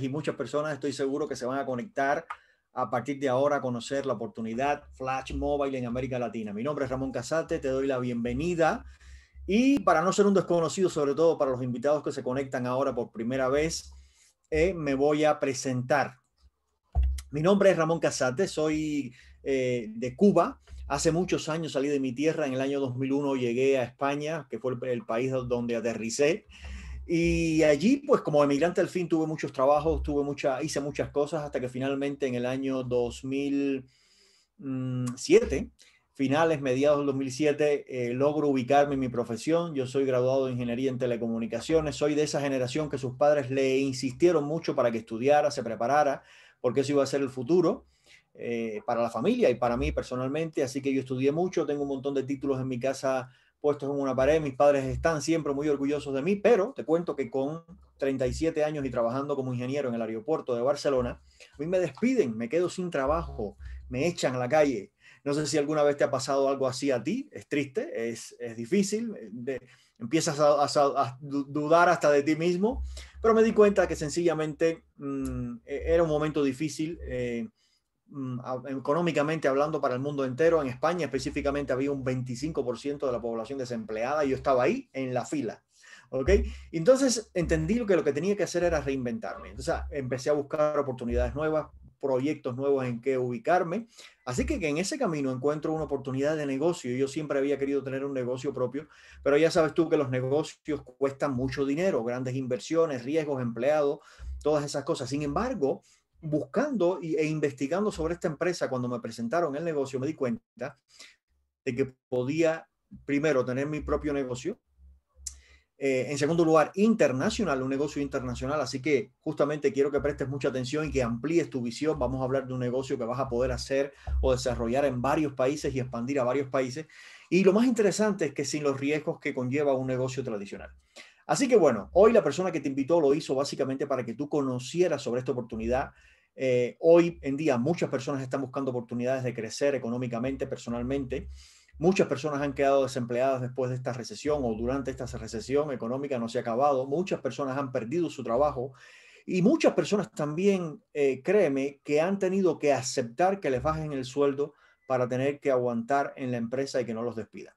y muchas personas estoy seguro que se van a conectar a partir de ahora a conocer la oportunidad Flash Mobile en América Latina. Mi nombre es Ramón Casate, te doy la bienvenida y para no ser un desconocido, sobre todo para los invitados que se conectan ahora por primera vez, eh, me voy a presentar. Mi nombre es Ramón Casate, soy eh, de Cuba. Hace muchos años salí de mi tierra, en el año 2001 llegué a España, que fue el país donde aterricé. Y allí, pues como emigrante al fin, tuve muchos trabajos, tuve mucha, hice muchas cosas hasta que finalmente en el año 2007, mm, finales, mediados del 2007, eh, logro ubicarme en mi profesión. Yo soy graduado de Ingeniería en Telecomunicaciones, soy de esa generación que sus padres le insistieron mucho para que estudiara, se preparara, porque eso iba a ser el futuro. Eh, para la familia y para mí personalmente, así que yo estudié mucho, tengo un montón de títulos en mi casa Puesto en una pared, mis padres están siempre muy orgullosos de mí, pero te cuento que con 37 años y trabajando como ingeniero en el aeropuerto de Barcelona, a mí me despiden, me quedo sin trabajo, me echan a la calle. No sé si alguna vez te ha pasado algo así a ti, es triste, es, es difícil, eh, empiezas a, dudar hasta de ti mismo, pero me di cuenta que sencillamente mm, e-, era un momento difícil. Eh, Mm, económicamente hablando para el mundo entero. En España específicamente había un 25% de la población desempleada y yo estaba ahí en la fila. ¿Ok? Entonces entendí que lo que tenía que hacer era reinventarme. Entonces ah, empecé a buscar oportunidades nuevas, proyectos nuevos en que ubicarme. Así que en ese camino encuentro una oportunidad de negocio. Yo siempre había querido tener un negocio propio, pero ya sabes tú que los negocios cuestan mucho dinero, grandes inversiones, riesgos, empleados, todas esas cosas. Sin embargo, buscando e investigando sobre esta empresa, cuando me presentaron el negocio, me di cuenta de que podía, primero, tener mi propio negocio. Eh, en segundo lugar, internacional, un negocio internacional. Así que justamente quiero que prestes mucha atención y que amplíes tu visión. Vamos a hablar de un negocio que vas a poder hacer o desarrollar en varios países y expandir a varios países. Y lo más interesante es que sin los riesgos que conlleva un negocio tradicional. Así que bueno, hoy la persona que te invitó lo hizo básicamente para que tú conocieras sobre esta oportunidad. Eh, hoy en día muchas personas están buscando oportunidades de crecer económicamente, personalmente. Muchas personas han quedado desempleadas después de esta recesión o durante esta recesión económica no se ha acabado. Muchas personas han perdido su trabajo y muchas personas también, eh, créeme, que han tenido que aceptar que les bajen el sueldo para tener que aguantar en la empresa y que no los despida.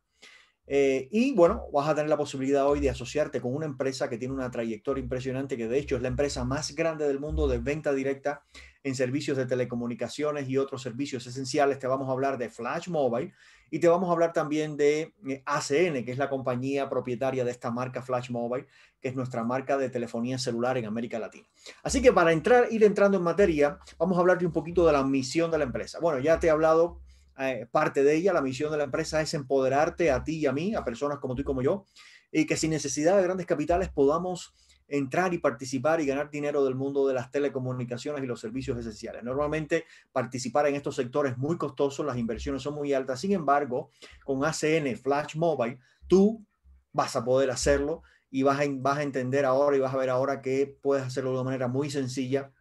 Eh, y bueno, vas a tener la posibilidad hoy de asociarte con una empresa que tiene una trayectoria impresionante, que de hecho es la empresa más grande del mundo de venta directa en servicios de telecomunicaciones y otros servicios esenciales. Te vamos a hablar de Flash Mobile y te vamos a hablar también de eh, ACN, que es la compañía propietaria de esta marca Flash Mobile, que es nuestra marca de telefonía celular en América Latina. Así que para entrar, ir entrando en materia, vamos a hablarte un poquito de la misión de la empresa. Bueno, ya te he hablado eh, parte de ella, la misión de la empresa es empoderarte a ti y a mí, a personas como tú y como yo, y que sin necesidad de grandes capitales podamos entrar y participar y ganar dinero del mundo de las telecomunicaciones y los servicios esenciales. Normalmente participar en estos sectores es muy costoso, las inversiones son muy altas, sin embargo, con ACN, Flash Mobile, tú vas a poder hacerlo y vas a, vas a entender ahora y vas a ver ahora que puedes hacerlo de manera muy sencilla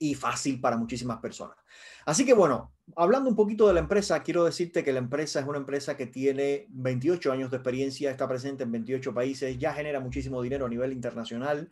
y fácil para muchísimas personas. Así que bueno, hablando un poquito de la empresa, quiero decirte que la empresa es una empresa que tiene 28 años de experiencia, está presente en 28 países, ya genera muchísimo dinero a nivel internacional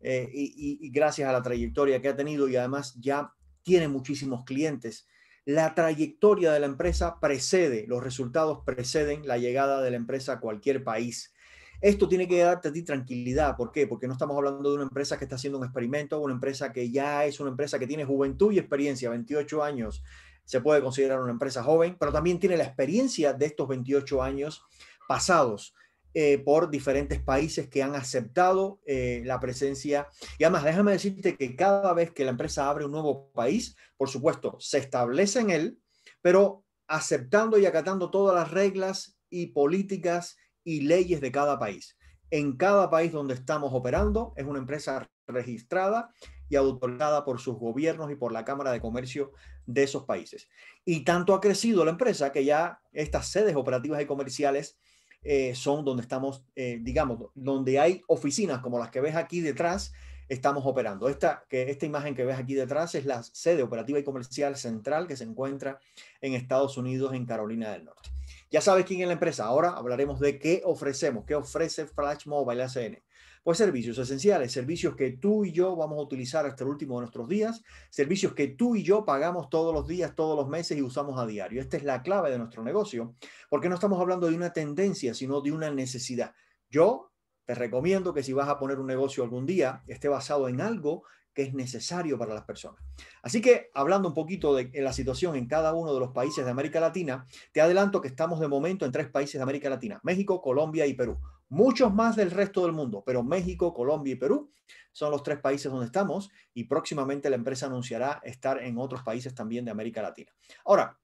eh, y, gracias a la trayectoria que ha tenido y además ya tiene muchísimos clientes. La trayectoria de la empresa precede, los resultados preceden la llegada de la empresa a cualquier país. Esto tiene que darte ti tranquilidad. ¿Por qué? Porque no estamos hablando de una empresa que está haciendo un experimento, una empresa que ya es una empresa que tiene juventud y experiencia, 28 años, se puede considerar una empresa joven, pero también tiene la experiencia de estos 28 años pasados eh, por diferentes países que han aceptado eh, la presencia. Y además, déjame decirte que cada vez que la empresa abre un nuevo país, por supuesto, se establece en él, pero aceptando y acatando todas las reglas y políticas y leyes de cada país. En cada país donde estamos operando es una empresa registrada y autorizada por sus gobiernos y por la Cámara de Comercio de esos países. Y tanto ha crecido la empresa que ya estas sedes operativas y comerciales eh, son donde estamos, eh, digamos, donde hay oficinas como las que ves aquí detrás, estamos operando. Esta, que, esta imagen que ves aquí detrás es la sede operativa y comercial central que se encuentra en Estados Unidos, en Carolina del Norte. Ya sabes quién es la empresa. Ahora hablaremos de qué ofrecemos, qué ofrece Flash Mobile ACN. Pues servicios esenciales, servicios que tú y yo vamos a utilizar hasta el último de nuestros días, servicios que tú y yo pagamos todos los días, todos los meses y usamos a diario. Esta es la clave de nuestro negocio, porque no estamos hablando de una tendencia, sino de una necesidad. Yo te recomiendo que si vas a poner un negocio algún día, esté basado en algo que es necesario para las personas. Así que hablando un poquito de la situación en cada uno de los países de América Latina, te adelanto que estamos de momento en tres países de América Latina, México, Colombia y Perú muchos más del resto del mundo, pero México, Colombia y Perú son los tres países donde estamos y próximamente la empresa anunciará estar en otros países también de América Latina. Ahora,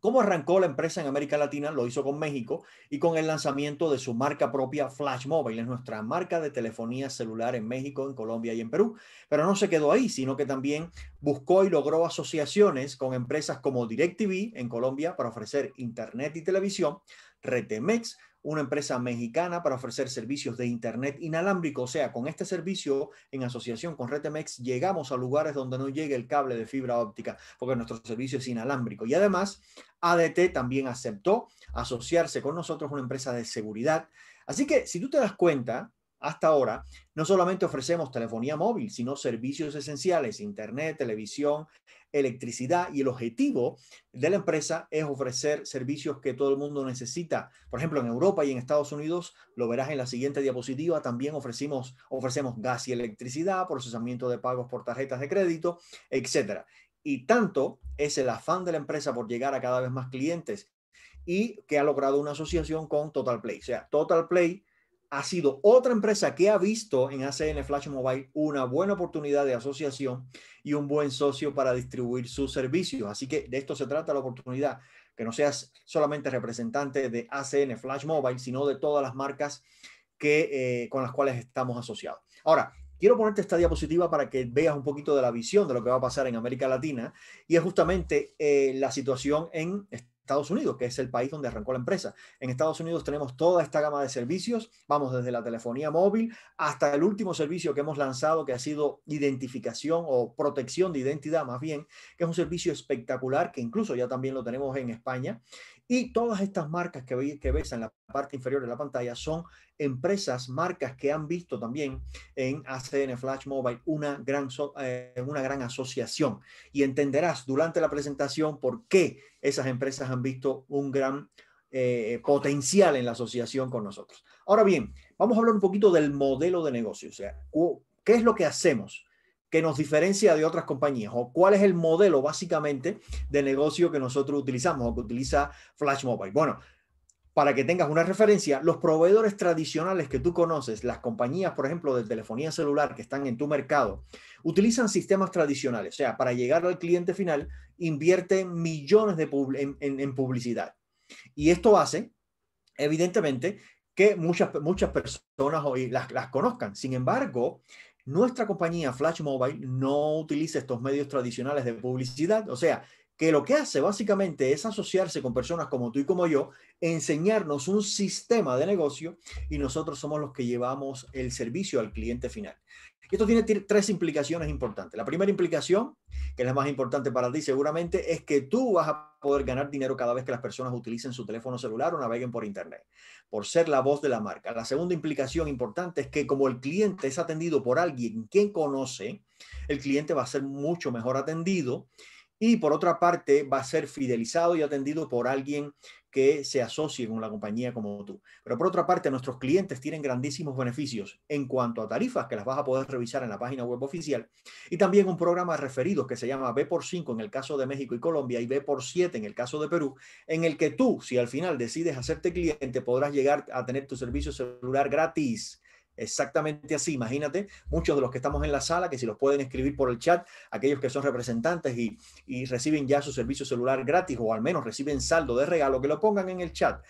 ¿Cómo arrancó la empresa en América Latina? Lo hizo con México y con el lanzamiento de su marca propia Flash Mobile. Es nuestra marca de telefonía celular en México, en Colombia y en Perú. Pero no se quedó ahí, sino que también buscó y logró asociaciones con empresas como DirecTV en Colombia para ofrecer internet y televisión, Retemex una empresa mexicana para ofrecer servicios de Internet inalámbrico. O sea, con este servicio en asociación con Retemex llegamos a lugares donde no llegue el cable de fibra óptica, porque nuestro servicio es inalámbrico. Y además, ADT también aceptó asociarse con nosotros, una empresa de seguridad. Así que si tú te das cuenta, hasta ahora, no solamente ofrecemos telefonía móvil, sino servicios esenciales, internet, televisión, electricidad y el objetivo de la empresa es ofrecer servicios que todo el mundo necesita. Por ejemplo, en Europa y en Estados Unidos, lo verás en la siguiente diapositiva, también ofrecemos gas y electricidad, procesamiento de pagos por tarjetas de crédito, etcétera. Y tanto es el afán de la empresa por llegar a cada vez más clientes y que ha logrado una asociación con Total Play. O sea, Total Play ha sido otra empresa que ha visto en ACN Flash Mobile una buena oportunidad de asociación y un buen socio para distribuir sus servicios. Así que de esto se trata la oportunidad, que no seas solamente representante de ACN Flash Mobile, sino de todas las marcas que, eh, con las cuales estamos asociados. Ahora, quiero ponerte esta diapositiva para que veas un poquito de la visión de lo que va a pasar en América Latina y es justamente eh, la situación en Estados Unidos, que es el país donde arrancó la empresa. En Estados Unidos tenemos toda esta gama de servicios, vamos desde la telefonía móvil hasta el último servicio que hemos lanzado, que ha sido identificación o protección de identidad más bien, que es un servicio espectacular que incluso ya también lo tenemos en España y todas estas marcas que, que ves en la parte inferior de la pantalla son empresas, marcas que han visto también en ACN Flash Mobile una gran, eh, una gran asociación. Y entenderás durante la presentación por qué esas empresas han visto un gran eh, potencial en la asociación con nosotros. Ahora bien, vamos a hablar un poquito del modelo de negocio, o sea, ¿qué es lo que hacemos? que nos diferencia de otras compañías o cuál es el modelo básicamente de negocio que nosotros utilizamos o que utiliza Flash Mobile. Bueno, para que tengas una referencia, los proveedores tradicionales que tú conoces, las compañías, por ejemplo, de telefonía celular que están en tu mercado, utilizan sistemas tradicionales, o sea, para llegar al cliente final, invierten millones de en, publicidad. Y esto hace, evidentemente, que muchas, muchas personas hoy las, las, conozcan. Sin embargo, nuestra compañía Flash Mobile no utiliza estos medios tradicionales de publicidad, o sea, que lo que hace básicamente es asociarse con personas como tú y como yo, enseñarnos un sistema de negocio y nosotros somos los que llevamos el servicio al cliente final. Esto tiene tres implicaciones importantes. La primera implicación, que es la más importante para ti seguramente, es que tú vas a poder ganar dinero cada vez que las personas utilicen su teléfono celular o naveguen por Internet, por ser la voz de la marca. La segunda implicación importante es que como el cliente es atendido por alguien que conoce, el cliente va a ser mucho mejor atendido y por otra parte va a ser fidelizado y atendido por alguien que se asocie con la compañía como tú. Pero por otra parte, nuestros clientes tienen grandísimos beneficios en cuanto a tarifas que las vas a poder revisar en la página web oficial y también un programa de referidos que se llama B por 5 en el caso de México y Colombia y B por 7 en el caso de Perú, en el que tú, si al final decides hacerte cliente, podrás llegar a tener tu servicio celular gratis Exactamente así, imagínate, muchos de los que estamos en la sala, que si los pueden escribir por el chat, aquellos que son representantes y, reciben ya su servicio celular gratis o al menos reciben saldo de regalo, que lo pongan en el chat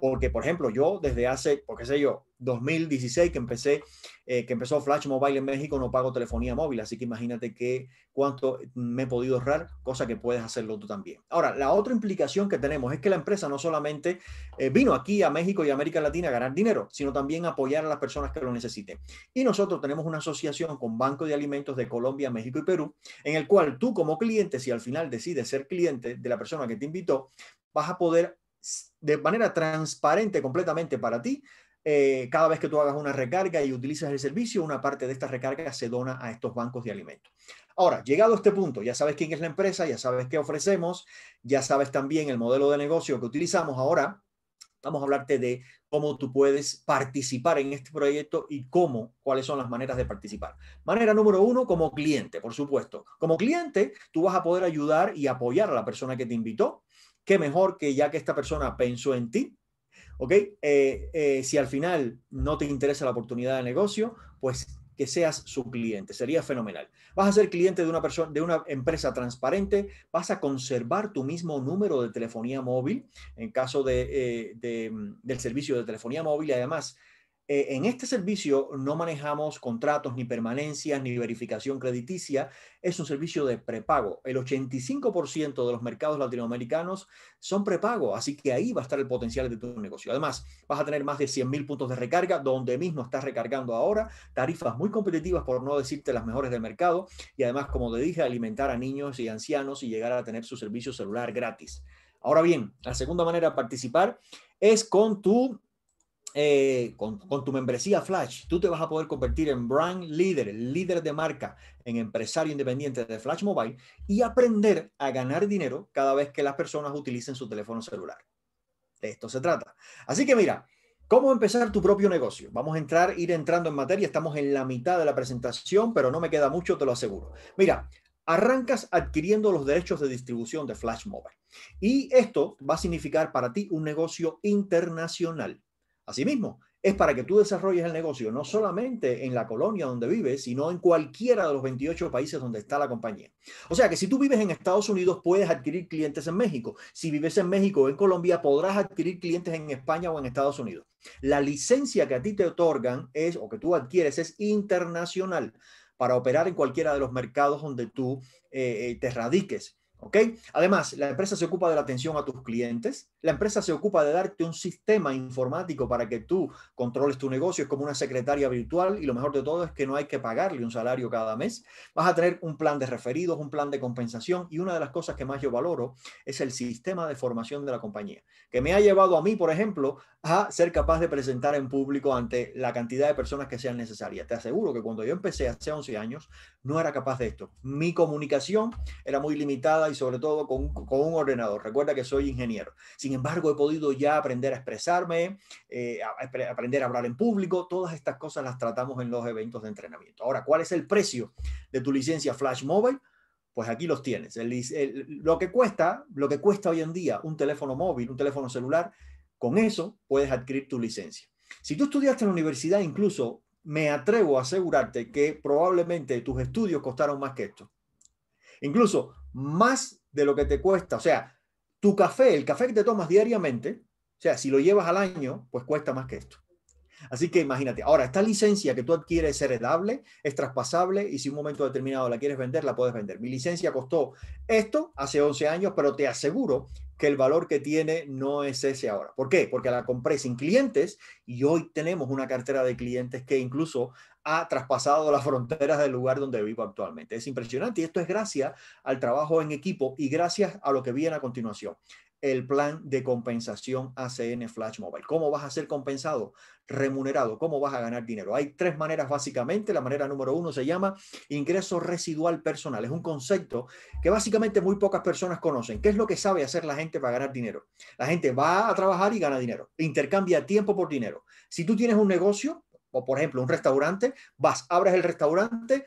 porque, por ejemplo, yo desde hace, por qué sé yo, 2016 que empecé, eh, que empezó Flash Mobile en México, no pago telefonía móvil, así que imagínate que cuánto me he podido ahorrar, cosa que puedes hacerlo tú también. Ahora, la otra implicación que tenemos es que la empresa no solamente eh, vino aquí a México y América Latina a ganar dinero, sino también a apoyar a las personas que lo necesiten. Y nosotros tenemos una asociación con Banco de Alimentos de Colombia, México y Perú, en el cual tú como cliente, si al final decides ser cliente de la persona que te invitó, vas a poder de manera transparente completamente para ti. Eh, cada vez que tú hagas una recarga y utilizas el servicio, una parte de esta recarga se dona a estos bancos de alimentos. Ahora, llegado a este punto, ya sabes quién es la empresa, ya sabes qué ofrecemos, ya sabes también el modelo de negocio que utilizamos. Ahora, vamos a hablarte de cómo tú puedes participar en este proyecto y cómo, cuáles son las maneras de participar. Manera número uno, como cliente, por supuesto. Como cliente, tú vas a poder ayudar y apoyar a la persona que te invitó qué mejor que ya que esta persona pensó en ti, ¿ok? Eh, eh, si al final no te interesa la oportunidad de negocio, pues que seas su cliente, sería fenomenal. Vas a ser cliente de una persona, de una empresa transparente, vas a conservar tu mismo número de telefonía móvil en caso de, eh, mm, del servicio de telefonía móvil y además eh, en este servicio no manejamos contratos, ni permanencias, ni verificación crediticia. Es un servicio de prepago. El 85% de los mercados latinoamericanos son prepago, así que ahí va a estar el potencial de tu negocio. Además, vas a tener más de 100.000 puntos de recarga, donde mismo estás recargando ahora, tarifas muy competitivas, por no decirte las mejores del mercado, y además, como te dije, alimentar a niños y ancianos y llegar a tener su servicio celular gratis. Ahora bien, la segunda manera de participar es con tu eh, con, con, tu membresía Flash, tú te vas a poder convertir en brand leader, líder de marca, en empresario independiente de Flash Mobile y aprender a ganar dinero cada vez que las personas utilicen su teléfono celular. De esto se trata. Así que mira, ¿cómo empezar tu propio negocio? Vamos a entrar, ir entrando en materia. Estamos en la mitad de la presentación, pero no me queda mucho, te lo aseguro. Mira, arrancas adquiriendo los derechos de distribución de Flash Mobile. Y esto va a significar para ti un negocio internacional. Asimismo, es para que tú desarrolles el negocio no solamente en la colonia donde vives, sino en cualquiera de los 28 países donde está la compañía. O sea que si tú vives en Estados Unidos, puedes adquirir clientes en México. Si vives en México o en Colombia, podrás adquirir clientes en España o en Estados Unidos. La licencia que a ti te otorgan es, o que tú adquieres, es internacional para operar en cualquiera de los mercados donde tú eh, eh, te radiques. Además, la empresa se ocupa de la atención a tus clientes, la empresa se ocupa de darte un sistema informático para que tú controles tu negocio, es como una secretaria virtual y lo mejor de todo es que no hay que pagarle un salario cada mes. Vas a tener un plan de referidos, un plan de compensación y una de las cosas que más yo valoro es el sistema de formación de la compañía, que me ha llevado a mí, por ejemplo, a ser capaz de presentar en público ante la cantidad de personas que sean necesarias. Te aseguro que cuando yo empecé hace 11 años, no era capaz de esto. Mi comunicación era muy limitada y sobre todo con, un ordenador. Recuerda que soy ingeniero. Sin embargo, he podido ya aprender a expresarme, eh, aprender a hablar en público. Todas estas cosas las tratamos en los eventos de entrenamiento. Ahora, ¿cuál es el precio de tu licencia Flash Mobile? Pues aquí los tienes. lo que cuesta, lo que cuesta hoy en día un teléfono móvil, un teléfono celular, con eso puedes adquirir tu licencia. Si tú estudiaste en la universidad incluso me atrevo a asegurarte que probablemente tus estudios costaron más que esto. Incluso más de lo que te cuesta. O sea, tu café, el café que te tomas diariamente, o sea, si lo llevas al año, pues cuesta más que esto. Así que imagínate, ahora, esta licencia que tú adquieres es heredable, es traspasable y si un momento determinado la quieres vender, la puedes vender. Mi licencia costó esto hace 11 años, pero te aseguro que el valor que tiene no es ese ahora. ¿Por qué? Porque la compré sin clientes y hoy tenemos una cartera de clientes que incluso ha traspasado las fronteras del lugar donde vivo actualmente. Es impresionante y esto es gracias al trabajo en equipo y gracias a lo que viene a continuación el plan de compensación ACN Flash Mobile. ¿Cómo vas a ser compensado? Remunerado. ¿Cómo vas a ganar dinero? Hay tres maneras básicamente. La manera número uno se llama ingreso residual personal. Es un concepto que básicamente muy pocas personas conocen. ¿Qué es lo que sabe hacer la gente para ganar dinero? La gente va a trabajar y gana dinero. Intercambia tiempo por dinero. Si tú tienes un negocio, o por ejemplo un restaurante, vas, abres el restaurante,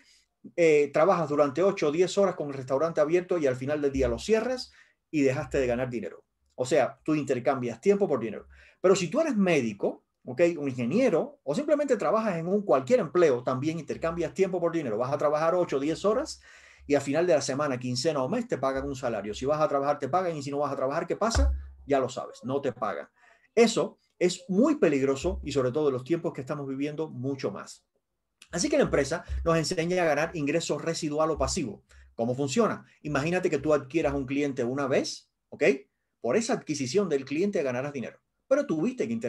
eh, trabajas durante 8 o 10 horas con el restaurante abierto y al final del día lo cierras y dejaste de ganar dinero. O sea, tú intercambias tiempo por dinero. Pero si tú eres médico, ¿ok? un ingeniero, o simplemente trabajas en un cualquier empleo, también intercambias tiempo por dinero. Vas a trabajar 8 o 10 horas y a final de la semana, quincena o mes, te pagan un salario. Si vas a trabajar, te pagan y si no vas a trabajar, ¿qué pasa? Ya lo sabes, no te pagan. Eso es muy peligroso y sobre todo en los tiempos que estamos viviendo, mucho más. Así que la empresa nos enseña a ganar ingresos residual o pasivo. ¿Cómo funciona? Imagínate que tú adquieras un cliente una vez, ¿ok? Por esa adquisición del cliente ganarás dinero. Pero tuviste que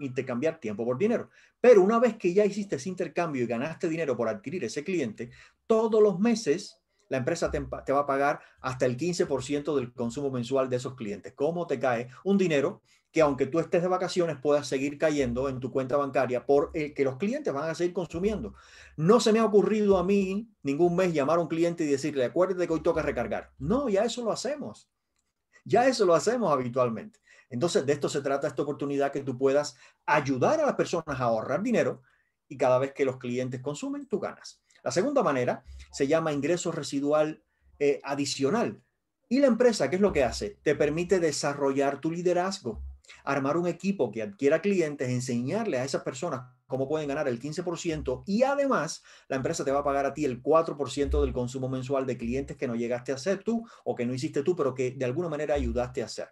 intercambiar tiempo por dinero. Pero una vez que ya hiciste ese intercambio y ganaste dinero por adquirir ese cliente, todos los meses la empresa te, va a pagar hasta el 15% del consumo mensual de esos clientes. ¿Cómo te cae un dinero que aunque tú estés de vacaciones puedas seguir cayendo en tu cuenta bancaria por el que los clientes van a seguir consumiendo. No se me ha ocurrido a mí ningún mes llamar a un cliente y decirle, acuérdate que hoy toca recargar. No, ya eso lo hacemos. Ya eso lo hacemos habitualmente. Entonces, de esto se trata esta oportunidad que tú puedas ayudar a las personas a ahorrar dinero y cada vez que los clientes consumen, tú ganas. La segunda manera se llama ingreso residual eh, adicional. Y la empresa, ¿qué es lo que hace? Te permite desarrollar tu liderazgo, armar un equipo que adquiera clientes, enseñarle a esas personas cómo pueden ganar el 15% y además la empresa te va a pagar a ti el 4% del consumo mensual de clientes que no llegaste a hacer tú o que no hiciste tú, pero que de alguna manera ayudaste a hacer.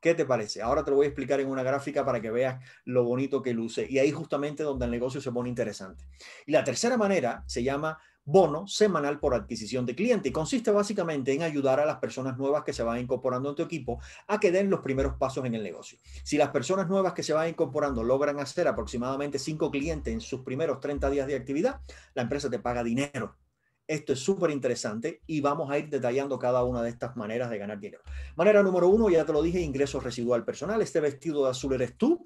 ¿Qué te parece? Ahora te lo voy a explicar en una gráfica para que veas lo bonito que luce. Y ahí justamente donde el negocio se pone interesante. Y la tercera manera se llama bono semanal por adquisición de cliente y consiste básicamente en ayudar a las personas nuevas que se van incorporando en tu equipo a que den los primeros pasos en el negocio. Si las personas nuevas que se van incorporando logran hacer aproximadamente cinco clientes en sus primeros 30 días de actividad, la empresa te paga dinero esto es súper interesante y vamos a ir detallando cada una de estas maneras de ganar dinero. Manera número uno, ya te lo dije, ingreso residual personal. Este vestido de azul eres tú,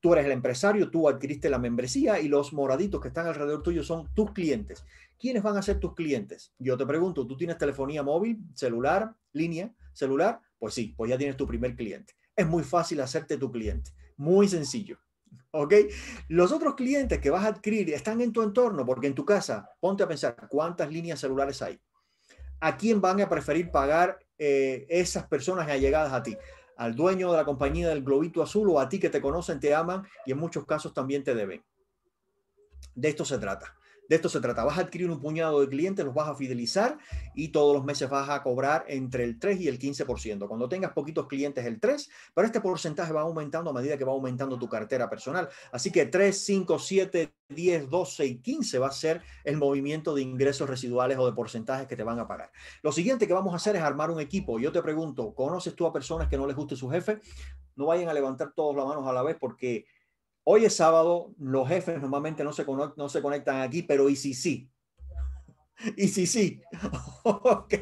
tú eres el empresario, tú adquiriste la membresía y los moraditos que están alrededor tuyo son tus clientes. ¿Quiénes van a ser tus clientes? Yo te pregunto, ¿tú tienes telefonía móvil, celular, línea, celular? Pues sí, pues ya tienes tu primer cliente. Es muy fácil hacerte tu cliente, muy sencillo. ¿Ok? Los otros clientes que vas a adquirir están en tu entorno, porque en tu casa, ponte a pensar cuántas líneas celulares hay. ¿A quién van a preferir pagar eh, esas personas allegadas a ti? ¿Al dueño de la compañía del globito azul o a ti que te conocen, te aman y en muchos casos también te deben? De esto se trata. De esto se trata. Vas a adquirir un puñado de clientes, los vas a fidelizar y todos los meses vas a cobrar entre el 3 y el 15%. Cuando tengas poquitos clientes, el 3, pero este porcentaje va aumentando a medida que va aumentando tu cartera personal. Así que 3, 5, 7, 10, 12 y 15 va a ser el movimiento de ingresos residuales o de porcentajes que te van a pagar. Lo siguiente que vamos a hacer es armar un equipo. Yo te pregunto, ¿conoces tú a personas que no les guste su jefe? No vayan a levantar todos las manos a la vez porque Hoy es sábado, los jefes normalmente no se, no se conectan aquí, pero y si sí. Y si sí. ok.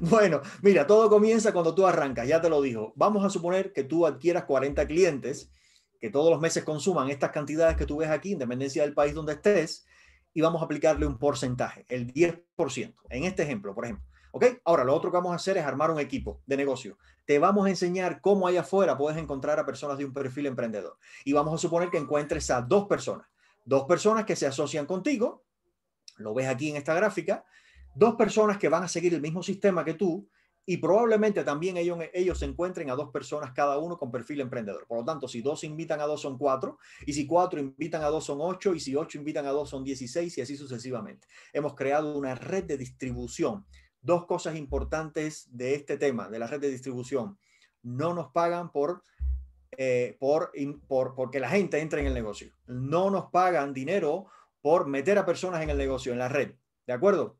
Bueno, mira, todo comienza cuando tú arrancas, ya te lo dijo. Vamos a suponer que tú adquieras 40 clientes que todos los meses consuman estas cantidades que tú ves aquí, independencia del país donde estés, y vamos a aplicarle un porcentaje, el 10%, en este ejemplo, por ejemplo. ¿Ok? Ahora, lo otro que vamos a hacer es armar un equipo de negocio te vamos a enseñar cómo allá afuera puedes encontrar a personas de un perfil emprendedor. Y vamos a suponer que encuentres a dos personas, dos personas que se asocian contigo, lo ves aquí en esta gráfica, dos personas que van a seguir el mismo sistema que tú y probablemente también ellos, se encuentren a dos personas cada uno con perfil emprendedor. Por lo tanto, si dos invitan a dos son cuatro, y si cuatro invitan a dos son ocho, y si ocho invitan a dos son dieciséis, y así sucesivamente. Hemos creado una red de distribución Dos cosas importantes de este tema, de la red de distribución. No nos pagan por, eh, por, porque la gente entre en el negocio. No nos pagan dinero por meter a personas en el negocio, en la red. ¿De acuerdo?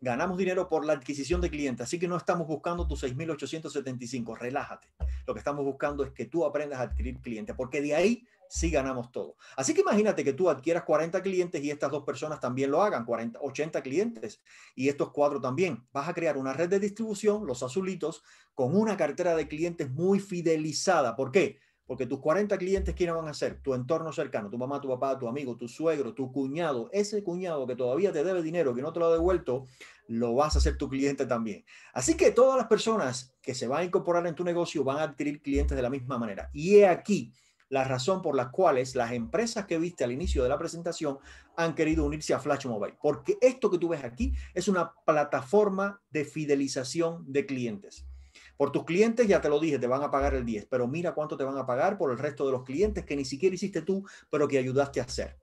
Ganamos dinero por la adquisición de clientes, así que no estamos buscando tus 6.875, relájate. Lo que estamos buscando es que tú aprendas a adquirir clientes, porque de ahí si ganamos todo. Así que imagínate que tú adquieras 40 clientes y estas dos personas también lo hagan, 40, 80 clientes y estos cuatro también. Vas a crear una red de distribución, los azulitos, con una cartera de clientes muy fidelizada. ¿Por qué? Porque tus 40 clientes, ¿quiénes van a ser? Tu entorno cercano, tu mamá, tu papá, tu amigo, tu suegro, tu cuñado, ese cuñado que todavía te debe dinero, que no te lo ha devuelto, lo vas a hacer tu cliente también. Así que todas las personas que se van a incorporar en tu negocio van a adquirir clientes de la misma manera. Y he aquí la razón por la cual las empresas que viste al inicio de la presentación han querido unirse a Flash Mobile, porque esto que tú ves aquí es una plataforma de fidelización de clientes. Por tus clientes, ya te lo dije, te van a pagar el 10, pero mira cuánto te van a pagar por el resto de los clientes que ni siquiera hiciste tú, pero que ayudaste a hacer.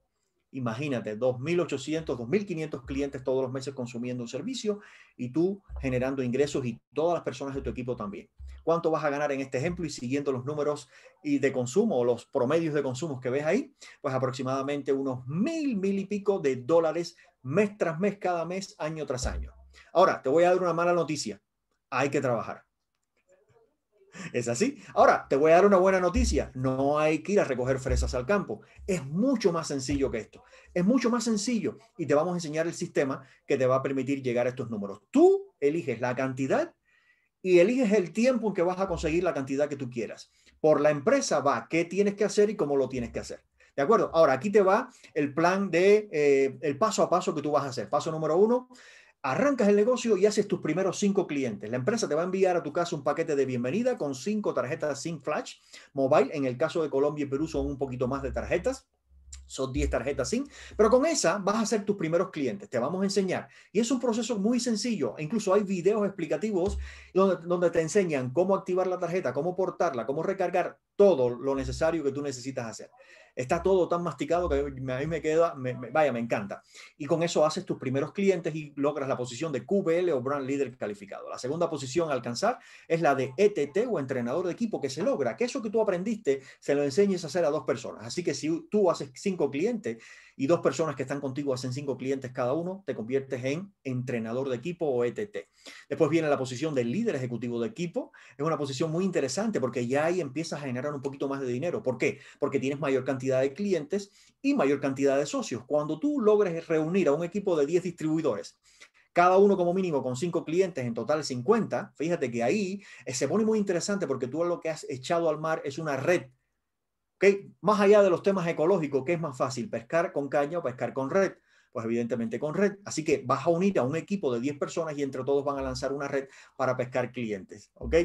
Imagínate, 2.800, 2.500 clientes todos los meses consumiendo un servicio y tú generando ingresos y todas las personas de tu equipo también cuánto vas a ganar en este ejemplo y siguiendo los números y de consumo o los promedios de consumo que ves ahí, pues aproximadamente unos mil, mil y pico de dólares mes tras mes, cada mes, año tras año. Ahora, te voy a dar una mala noticia. Hay que trabajar. Es así. Ahora, te voy a dar una buena noticia. No hay que ir a recoger fresas al campo. Es mucho más sencillo que esto. Es mucho más sencillo y te vamos a enseñar el sistema que te va a permitir llegar a estos números. Tú eliges la cantidad y eliges el tiempo en que vas a conseguir la cantidad que tú quieras. Por la empresa va qué tienes que hacer y cómo lo tienes que hacer. ¿De acuerdo? Ahora, aquí te va el plan de eh, el paso a paso que tú vas a hacer. Paso número uno, arrancas el negocio y haces tus primeros cinco clientes. La empresa te va a enviar a tu casa un paquete de bienvenida con cinco tarjetas sin flash mobile. En el caso de Colombia y Perú son un poquito más de tarjetas son 10 tarjetas SIM, pero con esa vas a ser tus primeros clientes, te vamos a enseñar. Y es un proceso muy sencillo, incluso hay videos explicativos donde, donde, te enseñan cómo activar la tarjeta, cómo portarla, cómo recargar todo lo necesario que tú necesitas hacer está todo tan masticado que a mí me queda, vaya, me encanta. Y con eso haces tus primeros clientes y logras la posición de QBL o Brand Leader calificado. La segunda posición a alcanzar es la de ETT o entrenador de equipo, que se logra que eso que tú aprendiste se lo enseñes a hacer a dos personas. Así que si tú haces cinco clientes y dos personas que están contigo hacen cinco clientes cada uno, te conviertes en entrenador de equipo o ETT. Después viene la posición de líder ejecutivo de equipo. Es una posición muy interesante porque ya ahí empiezas a generar un poquito más de dinero. ¿Por qué? Porque tienes mayor cantidad de clientes y mayor cantidad de socios. Cuando tú logres reunir a un equipo de 10 distribuidores, cada uno como mínimo con cinco clientes, en total 50, fíjate que ahí eh, se pone muy interesante porque tú lo que has echado al mar es una red Okay. Más allá de los temas ecológicos, que es más fácil? ¿Pescar con caña o pescar con red? Pues evidentemente con red. Así que vas a unir a un equipo de 10 personas y entre todos van a lanzar una red para pescar clientes. ¿Ok?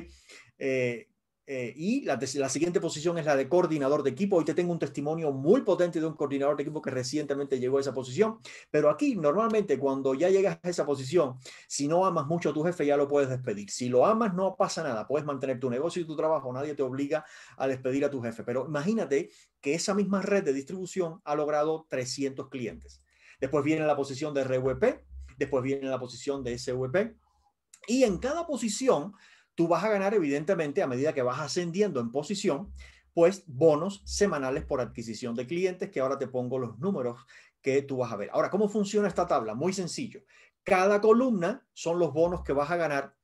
Eh, eh, y la, siguiente posición es la de coordinador de equipo. Hoy te tengo un testimonio muy potente de un coordinador de equipo que recientemente llegó a esa posición. Pero aquí, normalmente, cuando ya llegas a esa posición, si no amas mucho a tu jefe, ya lo puedes despedir. Si lo amas, no pasa nada. Puedes mantener tu negocio y tu trabajo. Nadie te obliga a despedir a tu jefe. Pero imagínate que esa misma red de distribución ha logrado 300 clientes. Después viene la posición de RWP. Después viene la posición de SVP. Y en cada posición tú vas a ganar evidentemente a medida que vas ascendiendo en posición, pues bonos semanales por adquisición de clientes, que ahora te pongo los números que tú vas a ver. Ahora, ¿cómo funciona esta tabla? Muy sencillo. Cada columna son los bonos que vas a ganar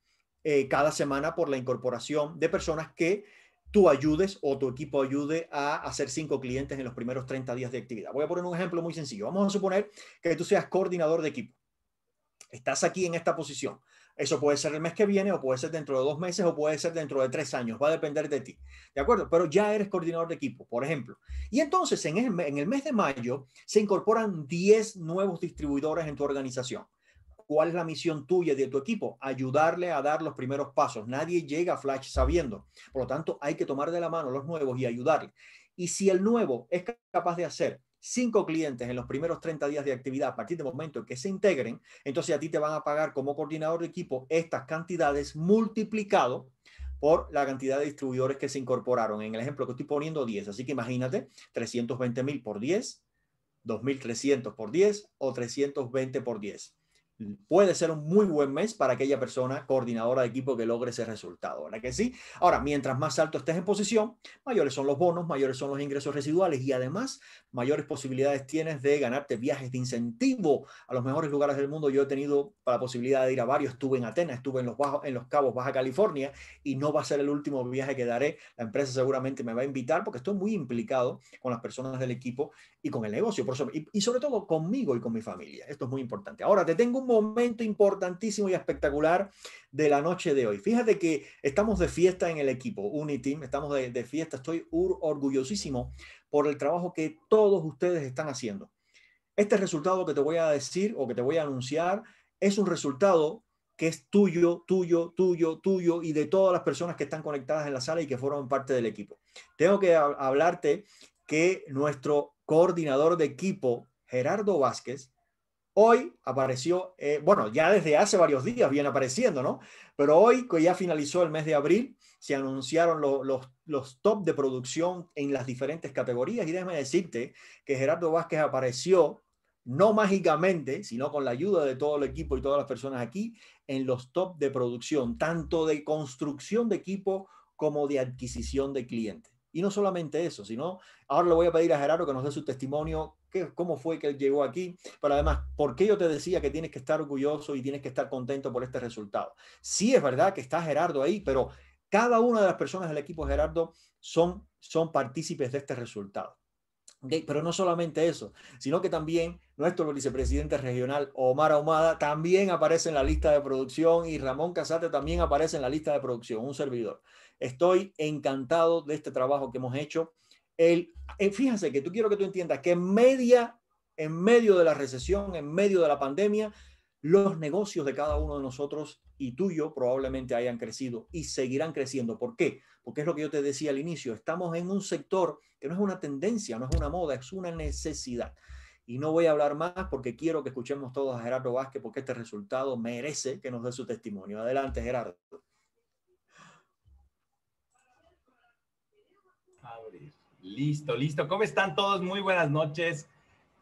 eh, cada semana por la incorporación de personas que tú ayudes o tu equipo ayude a hacer cinco clientes en los primeros 30 días de actividad. Voy a poner un ejemplo muy sencillo. Vamos a suponer que tú seas coordinador de equipo. Estás aquí en esta posición. Eso puede ser el mes que viene o puede ser dentro de dos meses o puede ser dentro de tres años, va a depender de ti, ¿de acuerdo? Pero ya eres coordinador de equipo, por ejemplo. Y entonces en el, mes de mayo se incorporan 10 nuevos distribuidores en tu organización. ¿Cuál es la misión tuya y de tu equipo? Ayudarle a dar los primeros pasos. Nadie llega a Flash sabiendo. Por lo tanto, hay que tomar de la mano los nuevos y ayudarle. Y si el nuevo es capaz de hacer cinco clientes en los primeros 30 días de actividad, a partir del momento en que se integren, entonces a ti te van a pagar como coordinador de equipo estas cantidades multiplicado por la cantidad de distribuidores que se incorporaron. En el ejemplo que estoy poniendo, 10. Así que imagínate, 320 mil por 10, 2.300 por 10 o 320 por 10 puede ser un muy buen mes para aquella persona coordinadora de equipo que logre ese resultado, ¿verdad que sí? Ahora, mientras más alto estés en posición, mayores son los bonos, mayores son los ingresos residuales y además mayores posibilidades tienes de ganarte viajes de incentivo a los mejores lugares del mundo. Yo he tenido la posibilidad de ir a varios, estuve en Atenas, estuve en los, Bajos, en los Cabos, Baja California y no va a ser el último viaje que daré. La empresa seguramente me va a invitar porque estoy muy implicado con las personas del equipo y con el negocio, y, y sobre todo conmigo y con mi familia. Esto es muy importante. Ahora, te tengo un momento importantísimo y espectacular de la noche de hoy. Fíjate que estamos de fiesta en el equipo Uniteam, estamos de fiesta, estoy orgullosísimo por el trabajo que todos ustedes están haciendo. Este resultado que te voy a decir o que te voy a anunciar es un resultado que es tuyo, tuyo, tuyo, tuyo y de todas las personas que están conectadas en la sala y que forman parte del equipo. Tengo que hablarte que nuestro coordinador de equipo, Gerardo Vázquez, Hoy apareció, eh, bueno, ya desde hace varios días viene apareciendo, ¿no? Pero hoy, que ya finalizó el mes de abril, se anunciaron los, los top de producción en las diferentes categorías. Y déjame decirte que Gerardo Vázquez apareció, no mágicamente, sino con la ayuda de todo el equipo y todas las personas aquí, en los top de producción, tanto de construcción de equipo como de adquisición de clientes. Y no solamente eso, sino ahora le voy a pedir a Gerardo que nos dé su testimonio, que, cómo fue que él llegó aquí, pero además, ¿por qué yo te decía que tienes que estar orgulloso y tienes que estar contento por este resultado? Sí es verdad que está Gerardo ahí, pero cada una de las personas del equipo Gerardo son, son partícipes de este resultado pero no solamente eso, sino que también nuestro vicepresidente regional Omar Ahumada también aparece en la lista de producción y Ramón Casate también aparece en la lista de producción, un servidor. Estoy encantado de este trabajo que hemos hecho. El, eh, fíjense que tú quiero que tú entiendas que en media, en medio de la recesión, en medio de la pandemia, los negocios de cada uno de nosotros y tuyo probablemente hayan crecido y seguirán creciendo. ¿Por qué? porque es lo que yo te decía al inicio, estamos en un sector que no es una tendencia, no es una moda, es una necesidad. Y no voy a hablar más porque quiero que escuchemos todos a Gerardo Vázquez porque este resultado merece que nos dé su testimonio. Adelante, Gerardo. Listo, listo. ¿Cómo están todos? Muy buenas noches.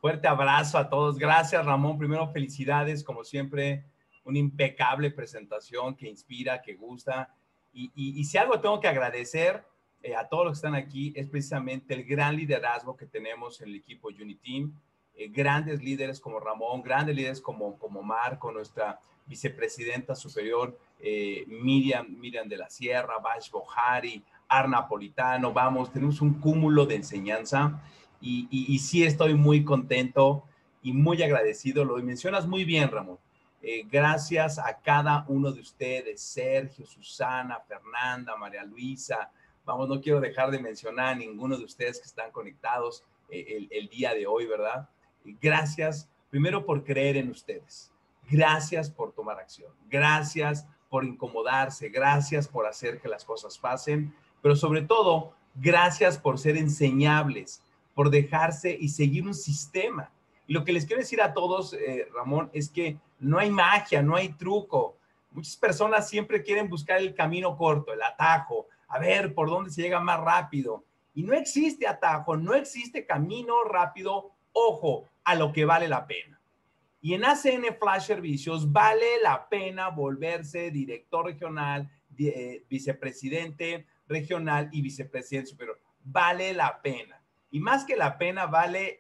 Fuerte abrazo a todos. Gracias, Ramón. Primero, felicidades, como siempre, una impecable presentación que inspira, que gusta. Y, si algo tengo que agradecer eh, a todos los que están aquí es precisamente el gran liderazgo que tenemos en el equipo Uniteam. Eh, grandes líderes como Ramón, grandes líderes como, como Marco, nuestra vicepresidenta superior, eh, Miriam, Miriam de la Sierra, Bash Bohari, Arnapolitano, vamos, tenemos un cúmulo de enseñanza y, y, sí estoy muy contento y muy agradecido. Lo mencionas muy bien, Ramón. Eh, gracias a cada uno de ustedes, Sergio, Susana, Fernanda, María Luisa. Vamos, no quiero dejar de mencionar a ninguno de ustedes que están conectados eh, el, día de hoy, ¿verdad? Gracias, primero por creer en ustedes. Gracias por tomar acción. Gracias por incomodarse. Gracias por hacer que las cosas pasen. Pero sobre todo, gracias por ser enseñables, por dejarse y seguir un sistema. lo que les quiero decir a todos, eh, Ramón, es que no hay magia, no hay truco. Muchas personas siempre quieren buscar el camino corto, el atajo, a ver por dónde se llega más rápido. Y no existe atajo, no existe camino rápido, ojo a lo que vale la pena. Y en ACN Flash Servicios vale la pena volverse director regional, eh, vicepresidente regional y vicepresidente superior. Vale la pena. Y más que la pena, vale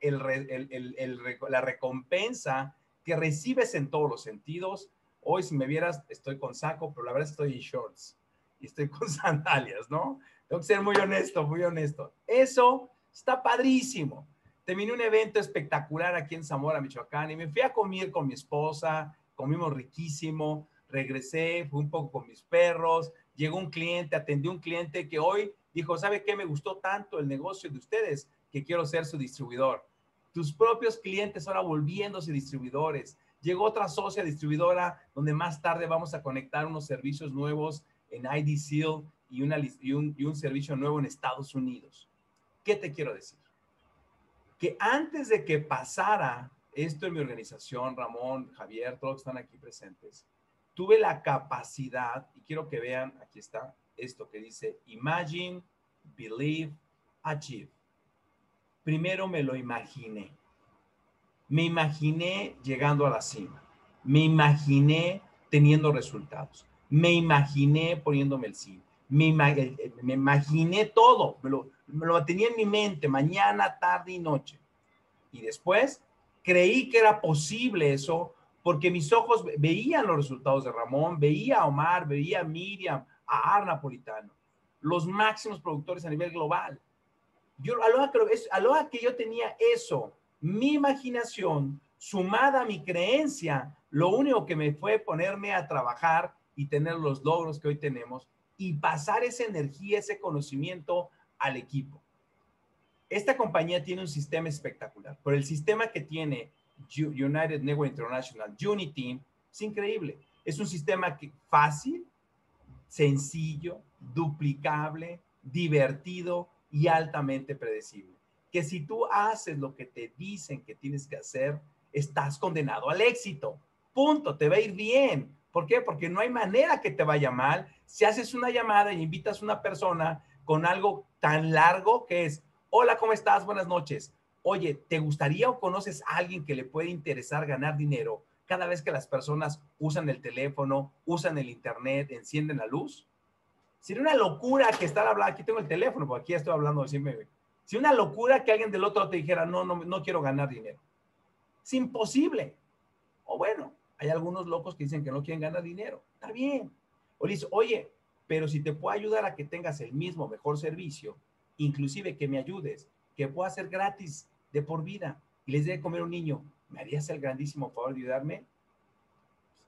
la recompensa que recibes en todos los sentidos. Hoy si me vieras estoy con saco, pero la verdad estoy en shorts y estoy con sandalias, ¿no? Tengo que ser muy honesto, muy honesto. Eso está padrísimo. Terminé un evento espectacular aquí en Zamora, Michoacán, y me fui a comer con mi esposa, comimos riquísimo, regresé, fui un poco con mis perros, llegó un cliente, atendí un cliente que hoy dijo, ¿sabe qué? Me gustó tanto el negocio de ustedes que quiero ser su distribuidor. Tus propios clientes ahora volviéndose distribuidores. Llegó otra socia distribuidora donde más tarde vamos a conectar unos servicios nuevos en ID Seal y, un, y un servicio nuevo en Estados Unidos. ¿Qué te quiero decir? Que antes de que pasara esto en mi organización, Ramón, Javier, todos están aquí presentes, tuve la capacidad, y quiero que vean, aquí está esto que dice, Imagine, Believe, Achieve primero me lo imaginé. Me imaginé llegando a la cima. Me imaginé teniendo resultados. Me imaginé poniéndome el cine. Me, eh, eh, imaginé todo. Me lo, tenía en mi mente mañana, tarde y noche. Y después creí que era posible eso porque mis ojos veían los resultados de Ramón, veía a Omar, veía a Miriam, a Ar Napolitano, los máximos productores a nivel global. Yo, lo que yo tenía eso, mi imaginación sumada a mi creencia, lo único que me fue ponerme a trabajar y tener los logros que hoy tenemos y pasar esa energía, ese conocimiento al equipo. Esta compañía tiene un sistema espectacular, Por el sistema que tiene United Network International, Unity, es increíble. Es un sistema que, fácil, sencillo, duplicable, divertido, y altamente predecible. Que si tú haces lo que te dicen que tienes que hacer, estás condenado al éxito. Punto, te va a ir bien. ¿Por qué? Porque no hay manera que te vaya mal. Si haces una llamada y invitas a una persona con algo tan largo que es, hola, ¿cómo estás? Buenas noches. Oye, ¿te gustaría o conoces a alguien que le puede interesar ganar dinero cada vez que las personas usan el teléfono, usan el internet, encienden la luz? Sería una locura que estar hablando, aquí tengo el teléfono, porque aquí estoy hablando siempre. Sería una locura que alguien del otro te dijera, no, no, no quiero ganar dinero. Es imposible. O bueno, hay algunos locos que dicen que no quieren ganar dinero. Está bien. O dice, oye, pero si te puedo ayudar a que tengas el mismo, mejor servicio, inclusive que me ayudes, que pueda ser gratis de por vida y les dé comer a un niño, ¿me harías el grandísimo favor de ayudarme?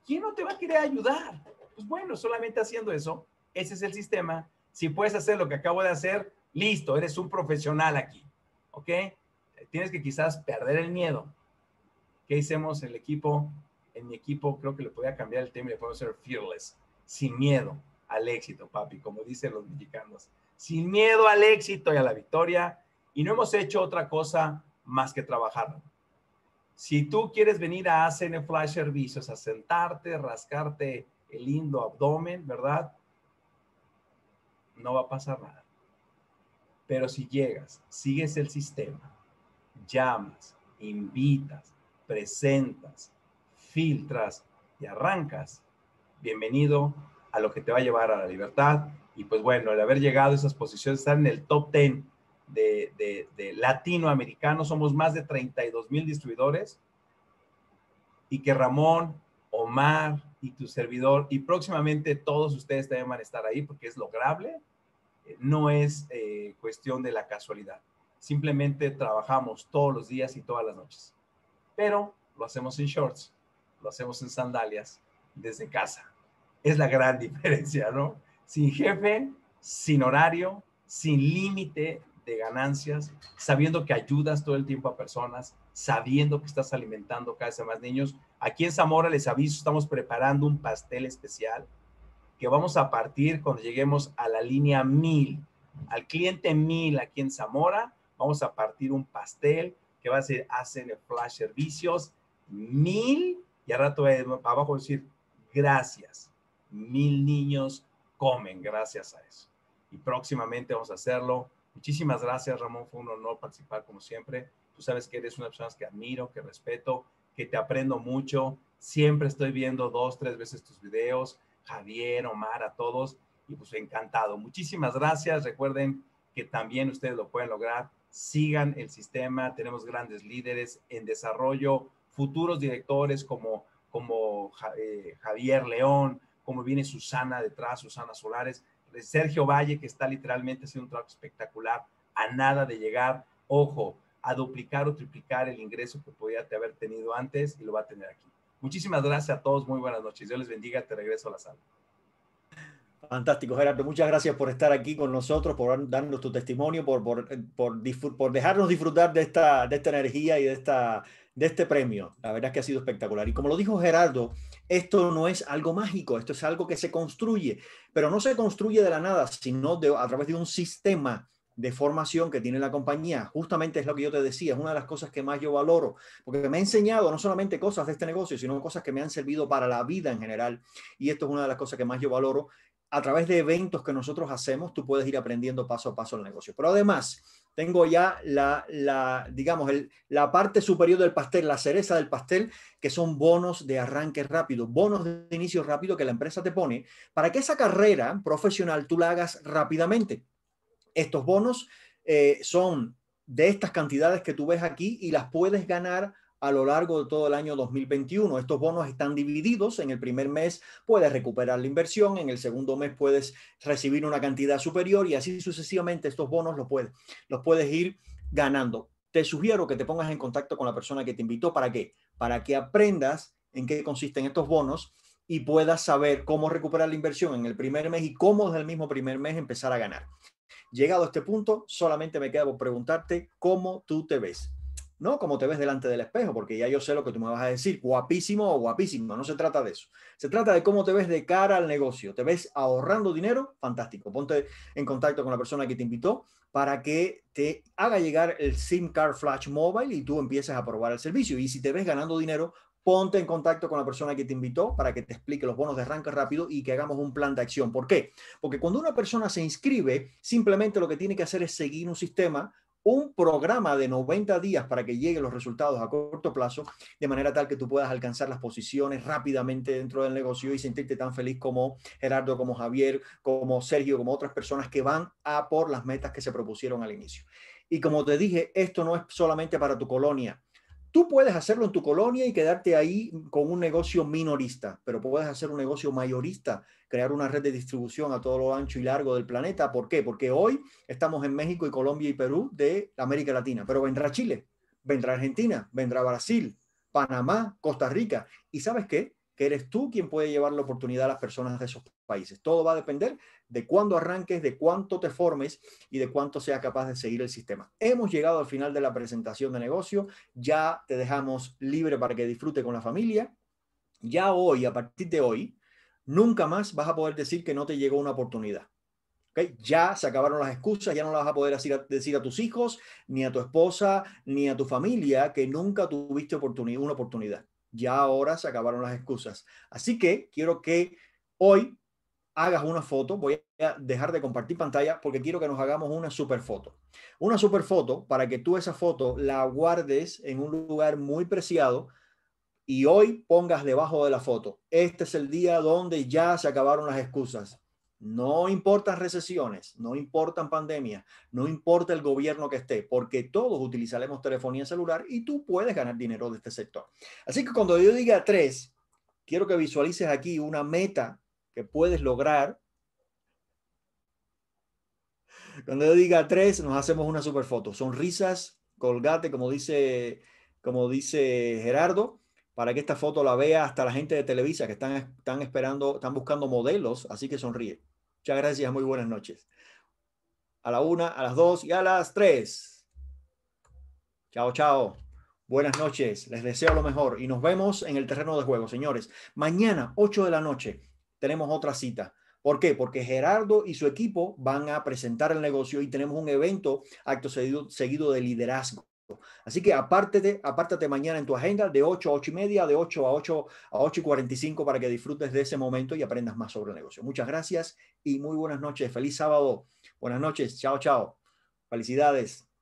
¿Quién no te va a querer ayudar? Pues bueno, solamente haciendo eso ese es el sistema. Si puedes hacer lo que acabo de hacer, listo, eres un profesional aquí. ¿Ok? Tienes que quizás perder el miedo. ¿Qué hicimos en el equipo? En mi equipo creo que le podía cambiar el tema y le podemos hacer fearless, sin miedo al éxito, papi, como dicen los mexicanos. Sin miedo al éxito y a la victoria. Y no hemos hecho otra cosa más que trabajar. Si tú quieres venir a ACN Flash Servicios a sentarte, rascarte el lindo abdomen, ¿verdad? no va a pasar nada. Pero si llegas, sigues el sistema, llamas, invitas, presentas, filtras y arrancas, bienvenido a lo que te va a llevar a la libertad. Y pues bueno, al haber llegado a esas posiciones, estar en el top 10 de, latinoamericanos, somos más de 32 mil distribuidores. Y que Ramón, Omar, y tu servidor, y próximamente todos ustedes también van a estar ahí porque es lograble, eh, no es eh, cuestión de la casualidad. Simplemente trabajamos todos los días y todas las noches. Pero lo hacemos en shorts, lo hacemos en sandalias, desde casa. Es la gran diferencia, ¿no? Sin jefe, sin horario, sin límite, de ganancias, sabiendo que ayudas todo el tiempo a personas, sabiendo que estás alimentando cada vez más niños. Aquí en Zamora les aviso, estamos preparando un pastel especial que vamos a partir cuando lleguemos a la línea 1000, al cliente 1000 aquí en Zamora, vamos a partir un pastel que va a ser hacen flash servicios 1000 y al rato eh, abajo decir gracias. Mil niños comen gracias a eso. Y próximamente vamos a hacerlo Muchísimas gracias, Ramón. Fue un honor participar como siempre. Tú sabes que eres una persona que admiro, que respeto, que te aprendo mucho. Siempre estoy viendo dos, tres veces tus videos. Javier, Omar, a todos. Y pues encantado. Muchísimas gracias. Recuerden que también ustedes lo pueden lograr. Sigan el sistema. Tenemos grandes líderes en desarrollo, futuros directores como, como eh, Javier León, como viene Susana detrás, Susana Solares Sergio Valle, que está literalmente haciendo un trabajo espectacular, a nada de llegar, ojo, a duplicar o triplicar el ingreso que podía haber tenido antes y lo va a tener aquí. Muchísimas gracias a todos, muy buenas noches. Dios les bendiga, te regreso a la sala. Fantástico, Gerardo. Muchas gracias por estar aquí con nosotros, por darnos tu testimonio, por, por, por, por dejarnos disfrutar de esta, de esta energía y de esta de este premio. La verdad es que ha sido espectacular. Y como lo dijo Gerardo, esto no es algo mágico, esto es algo que se construye, pero no se construye de la nada, sino a través de un sistema de formación que tiene la compañía. Justamente es lo que yo te decía, es una de las cosas que más yo valoro, porque me ha enseñado no solamente cosas de este negocio, sino cosas que me han servido para la vida en general. Y esto es una de las cosas que más yo valoro, a través de eventos que nosotros hacemos, tú puedes ir aprendiendo paso a paso el negocio. Pero además, tengo ya la, digamos, el, la parte superior del pastel, la cereza del pastel, que son bonos de arranque rápido, bonos de inicio rápido que la empresa te pone para que esa carrera profesional tú la hagas rápidamente. Estos bonos eh, son de estas cantidades que tú ves aquí y las puedes ganar a lo largo de todo el año 2021. Estos bonos están divididos. En el primer mes puedes recuperar la inversión, en el segundo mes puedes recibir una cantidad superior y así sucesivamente estos bonos los puedes, los puedes ir ganando. Te sugiero que te pongas en contacto con la persona que te invitó. ¿Para qué? Para que aprendas en qué consisten estos bonos y puedas saber cómo recuperar la inversión en el primer mes y cómo desde el mismo primer mes empezar a ganar. Llegado a este punto, solamente me queda por preguntarte cómo tú te ves no como te ves delante del espejo, porque ya yo sé lo que tú me vas a decir, guapísimo o guapísimo, no se trata de eso. Se trata de cómo te ves de cara al negocio. ¿Te ves ahorrando dinero? Fantástico. Ponte en contacto con la persona que te invitó para que te haga llegar el SIM Card Flash Mobile y tú empieces a probar el servicio. Y si te ves ganando dinero, ponte en contacto con la persona que te invitó para que te explique los bonos de arranque rápido y que hagamos un plan de acción. ¿Por qué? Porque cuando una persona se inscribe, simplemente lo que tiene que hacer es seguir un sistema un programa de 90 días para que lleguen los resultados a corto plazo, de manera tal que tú puedas alcanzar las posiciones rápidamente dentro del negocio y sentirte tan feliz como Gerardo, como Javier, como Sergio, como otras personas que van a por las metas que se propusieron al inicio. Y como te dije, esto no es solamente para tu colonia, Tú puedes hacerlo en tu colonia y quedarte ahí con un negocio minorista, pero puedes hacer un negocio mayorista, crear una red de distribución a todo lo ancho y largo del planeta. ¿Por qué? Porque hoy estamos en México y Colombia y Perú de América Latina, pero vendrá Chile, vendrá Argentina, vendrá Brasil, Panamá, Costa Rica. ¿Y sabes qué? Que eres tú quien puede llevar la oportunidad a las personas de esos países. Todo va a depender de cuándo arranques, de cuánto te formes y de cuánto seas capaz de seguir el sistema. Hemos llegado al final de la presentación de negocio, ya te dejamos libre para que disfrute con la familia. Ya hoy, a partir de hoy, nunca más vas a poder decir que no te llegó una oportunidad. ¿Okay? Ya se acabaron las excusas, ya no las vas a poder decir a, decir a tus hijos, ni a tu esposa, ni a tu familia que nunca tuviste una oportunidad. Ya ahora se acabaron las excusas. Así que quiero que hoy hagas una foto, voy a dejar de compartir pantalla porque quiero que nos hagamos una super foto. Una super foto para que tú esa foto la guardes en un lugar muy preciado y hoy pongas debajo de la foto. Este es el día donde ya se acabaron las excusas. No importan recesiones, no importan pandemias, no importa el gobierno que esté, porque todos utilizaremos telefonía celular y tú puedes ganar dinero de este sector. Así que cuando yo diga tres, quiero que visualices aquí una meta que puedes lograr. Cuando yo diga tres, nos hacemos una super foto. Sonrisas, colgate, como dice, como dice Gerardo, para que esta foto la vea hasta la gente de Televisa que están, están esperando, están buscando modelos, así que sonríe. Muchas gracias, muy buenas noches. A la una, a las dos y a las tres. Chao, chao. Buenas noches, les deseo lo mejor y nos vemos en el terreno de juego, señores. Mañana, Ocho de la noche, tenemos otra cita. ¿Por qué? Porque Gerardo y su equipo van a presentar el negocio y tenemos un evento acto seguido, de liderazgo. Así que apártate, apártate mañana en tu agenda de 8 a 8 y media, de 8 a 8 a 8 y 45 para que disfrutes de ese momento y aprendas más sobre el negocio. Muchas gracias y muy buenas noches. Feliz sábado. Buenas noches. Chao, chao. Felicidades.